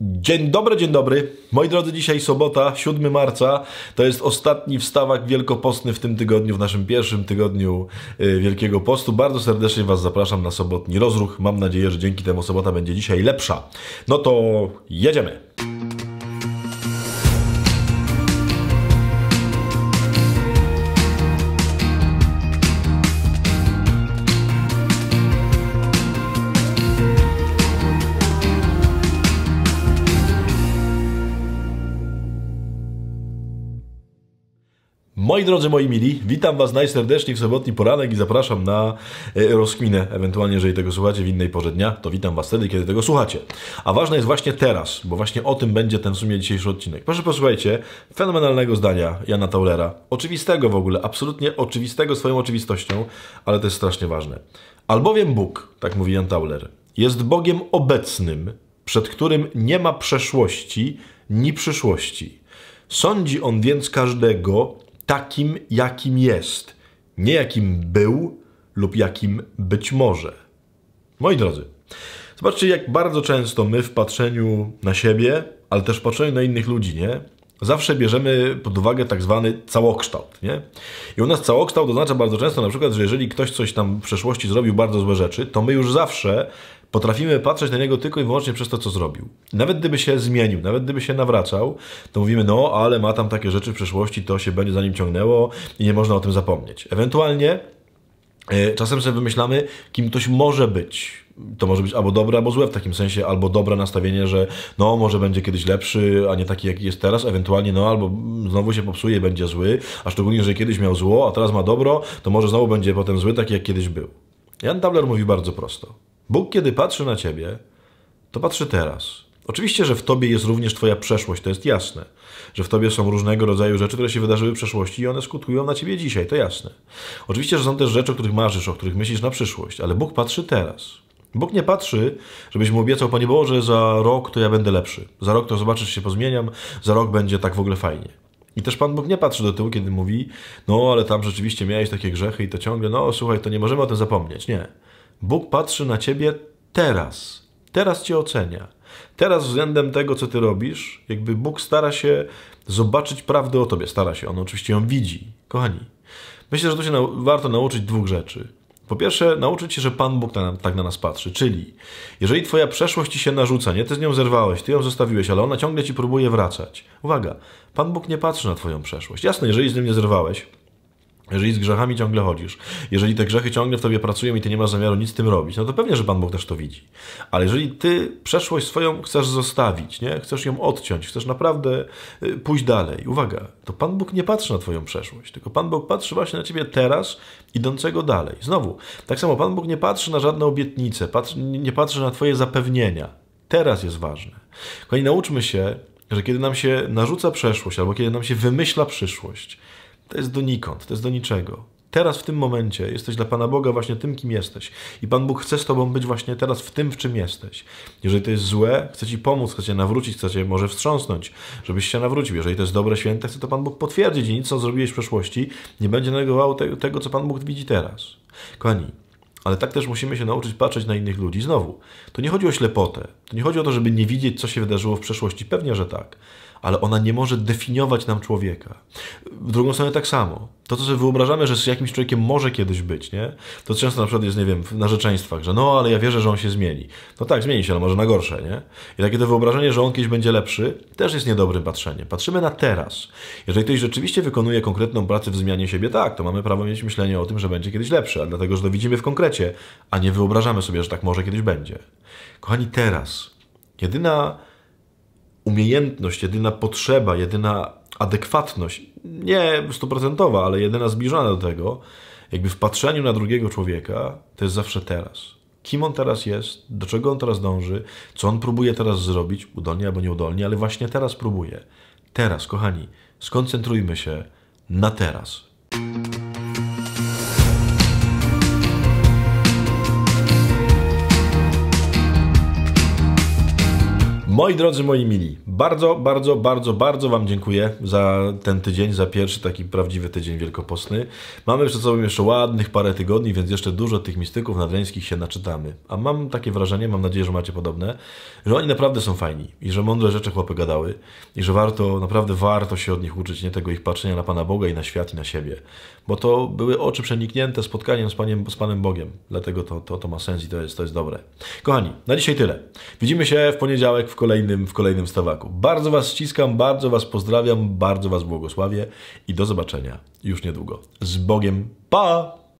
Dzień dobry, dzień dobry. Moi drodzy, dzisiaj sobota, 7 marca. To jest ostatni wstawak wielkopostny w tym tygodniu, w naszym pierwszym tygodniu y, Wielkiego Postu. Bardzo serdecznie Was zapraszam na sobotni rozruch. Mam nadzieję, że dzięki temu sobota będzie dzisiaj lepsza. No to jedziemy. Moi drodzy, moi mili, witam Was najserdeczniej w sobotni poranek i zapraszam na e, rozkminę. Ewentualnie, jeżeli tego słuchacie w innej porze dnia, to witam Was wtedy, kiedy tego słuchacie. A ważne jest właśnie teraz, bo właśnie o tym będzie ten w sumie dzisiejszy odcinek. Proszę posłuchajcie fenomenalnego zdania Jana Taulera. Oczywistego w ogóle, absolutnie oczywistego swoją oczywistością, ale to jest strasznie ważne. Albowiem Bóg, tak mówi Jan Tauler, jest Bogiem obecnym, przed którym nie ma przeszłości ni przyszłości. Sądzi on więc każdego takim, jakim jest, nie jakim był lub jakim być może. Moi drodzy, zobaczcie, jak bardzo często my w patrzeniu na siebie, ale też w patrzeniu na innych ludzi, nie? zawsze bierzemy pod uwagę tak zwany całokształt. Nie? I u nas całokształt oznacza bardzo często na przykład, że jeżeli ktoś coś tam w przeszłości zrobił bardzo złe rzeczy, to my już zawsze potrafimy patrzeć na niego tylko i wyłącznie przez to, co zrobił. Nawet gdyby się zmienił, nawet gdyby się nawracał, to mówimy, no ale ma tam takie rzeczy w przeszłości, to się będzie za nim ciągnęło i nie można o tym zapomnieć. Ewentualnie E, czasem sobie wymyślamy, kim ktoś może być. To może być albo dobre, albo złe w takim sensie, albo dobre nastawienie, że no, może będzie kiedyś lepszy, a nie taki, jaki jest teraz, ewentualnie no, albo znowu się popsuje, będzie zły, a szczególnie, że kiedyś miał zło, a teraz ma dobro, to może znowu będzie potem zły, taki jak kiedyś był. Jan Tabler mówi bardzo prosto. Bóg, kiedy patrzy na ciebie, to patrzy teraz. Oczywiście, że w tobie jest również twoja przeszłość, to jest jasne. Że w tobie są różnego rodzaju rzeczy, które się wydarzyły w przeszłości i one skutkują na ciebie dzisiaj, to jasne. Oczywiście, że są też rzeczy, o których marzysz, o których myślisz na przyszłość, ale Bóg patrzy teraz. Bóg nie patrzy, żebyś mu obiecał, Panie Boże, za rok to ja będę lepszy. Za rok to zobaczysz, się pozmieniam, za rok będzie tak w ogóle fajnie. I też Pan Bóg nie patrzy do tyłu, kiedy mówi, no ale tam rzeczywiście miałeś takie grzechy i to ciągle, no słuchaj, to nie możemy o tym zapomnieć. Nie. Bóg patrzy na ciebie teraz. Teraz cię ocenia. Teraz względem tego, co ty robisz, jakby Bóg stara się zobaczyć prawdę o tobie. Stara się, on oczywiście ją widzi. Kochani, myślę, że tu się na warto nauczyć dwóch rzeczy. Po pierwsze, nauczyć się, że Pan Bóg na, tak na nas patrzy. Czyli, jeżeli Twoja przeszłość ci się narzuca, nie ty z nią zerwałeś, ty ją zostawiłeś, ale ona ciągle ci próbuje wracać. Uwaga, Pan Bóg nie patrzy na Twoją przeszłość. Jasne, jeżeli z nim nie zerwałeś, jeżeli z grzechami ciągle chodzisz, jeżeli te grzechy ciągle w tobie pracują i ty nie masz zamiaru nic z tym robić, no to pewnie, że Pan Bóg też to widzi. Ale jeżeli ty przeszłość swoją chcesz zostawić, nie? chcesz ją odciąć, chcesz naprawdę y, pójść dalej, uwaga, to Pan Bóg nie patrzy na twoją przeszłość, tylko Pan Bóg patrzy właśnie na ciebie teraz, idącego dalej. Znowu, tak samo Pan Bóg nie patrzy na żadne obietnice, patrzy, nie patrzy na twoje zapewnienia. Teraz jest ważne. Kochani, nauczmy się, że kiedy nam się narzuca przeszłość albo kiedy nam się wymyśla przyszłość, to jest donikąd, to jest do niczego. Teraz, w tym momencie, jesteś dla Pana Boga właśnie tym, kim jesteś. I Pan Bóg chce z Tobą być właśnie teraz w tym, w czym jesteś. Jeżeli to jest złe, chce Ci pomóc, chce Cię nawrócić, chce Cię może wstrząsnąć, żebyś się nawrócił. Jeżeli to jest dobre, święte, chce to Pan Bóg potwierdzić i nic, co zrobiłeś w przeszłości, nie będzie negowało tego, tego co Pan Bóg widzi teraz. Kochani, ale tak też musimy się nauczyć patrzeć na innych ludzi. Znowu, to nie chodzi o ślepotę. To nie chodzi o to, żeby nie widzieć, co się wydarzyło w przeszłości. Pewnie, że tak. Ale ona nie może definiować nam człowieka. W drugą stronę tak samo. To, co sobie wyobrażamy, że z jakimś człowiekiem może kiedyś być, nie? To często na przykład jest, nie wiem, w narzeczeństwach, że no, ale ja wierzę, że on się zmieni. No tak, zmieni się, ale może na gorsze, nie? I takie to wyobrażenie, że on kiedyś będzie lepszy, też jest niedobrym patrzeniem. Patrzymy na teraz. Jeżeli ktoś rzeczywiście wykonuje konkretną pracę w zmianie siebie, tak, to mamy prawo mieć myślenie o tym, że będzie kiedyś lepszy, a dlatego, że to widzimy w konkrecie, a nie wyobrażamy sobie, że tak może kiedyś będzie. Kochani, teraz jedyna umiejętność, jedyna potrzeba, jedyna adekwatność, nie stuprocentowa, ale jedyna zbliżona do tego, jakby w patrzeniu na drugiego człowieka, to jest zawsze teraz. Kim on teraz jest, do czego on teraz dąży, co on próbuje teraz zrobić, udolnie albo nieudolnie, ale właśnie teraz próbuje. Teraz, kochani, skoncentrujmy się na teraz. Moi drodzy, moi mili, bardzo, bardzo, bardzo, bardzo Wam dziękuję za ten tydzień, za pierwszy taki prawdziwy tydzień wielkopostny. Mamy przed sobą jeszcze ładnych parę tygodni, więc jeszcze dużo tych mistyków nadreńskich się naczytamy. A mam takie wrażenie, mam nadzieję, że macie podobne, że oni naprawdę są fajni i że mądre rzeczy chłopy gadały i że warto, naprawdę warto się od nich uczyć, nie tego ich patrzenia na Pana Boga i na świat i na siebie. Bo to były oczy przeniknięte spotkaniem z, Paniem, z Panem Bogiem. Dlatego to, to, to ma sens i to jest, to jest dobre. Kochani, na dzisiaj tyle. Widzimy się w poniedziałek w kolejnym, w kolejnym stawaku. Bardzo Was ściskam, bardzo Was pozdrawiam, bardzo Was błogosławię i do zobaczenia już niedługo. Z Bogiem, pa!